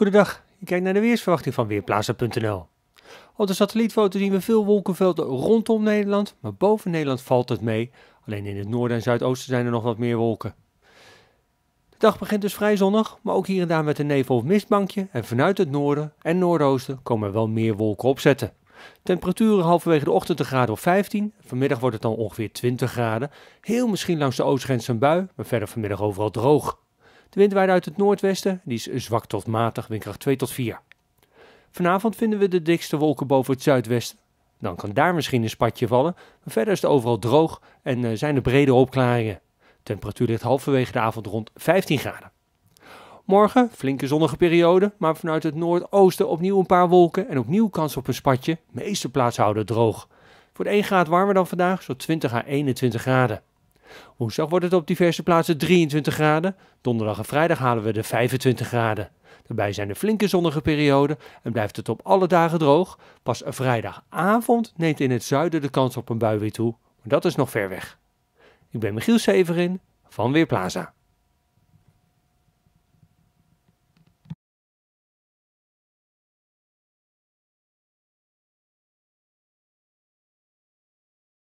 Goedendag, Je kijkt naar de weersverwachting van Weerplaza.nl. Op de satellietfoto zien we veel wolkenvelden rondom Nederland, maar boven Nederland valt het mee. Alleen in het noorden en zuidoosten zijn er nog wat meer wolken. De dag begint dus vrij zonnig, maar ook hier en daar met een nevel of mistbankje. En vanuit het noorden en noordoosten komen er wel meer wolken opzetten. Temperaturen halverwege de ochtend een graad of 15. Vanmiddag wordt het dan ongeveer 20 graden. Heel misschien langs de oostgrens een bui, maar verder vanmiddag overal droog. De wind waait uit het noordwesten, die is zwak tot matig, windkracht 2 tot 4. Vanavond vinden we de dikste wolken boven het zuidwesten. Dan kan daar misschien een spatje vallen, maar verder is het overal droog en eh, zijn er brede opklaringen. Temperatuur ligt halverwege de avond rond 15 graden. Morgen flinke zonnige periode, maar vanuit het noordoosten opnieuw een paar wolken en opnieuw kans op een spatje. Meeste plaatsen houden droog. Voor 1 graad warmer dan vandaag, zo 20 à 21 graden. Woensdag wordt het op diverse plaatsen 23 graden. Donderdag en vrijdag halen we de 25 graden. Daarbij zijn er flinke zonnige perioden en blijft het op alle dagen droog. Pas vrijdagavond neemt in het zuiden de kans op een bui weer toe, maar dat is nog ver weg. Ik ben Michiel Severin van Weerplaza.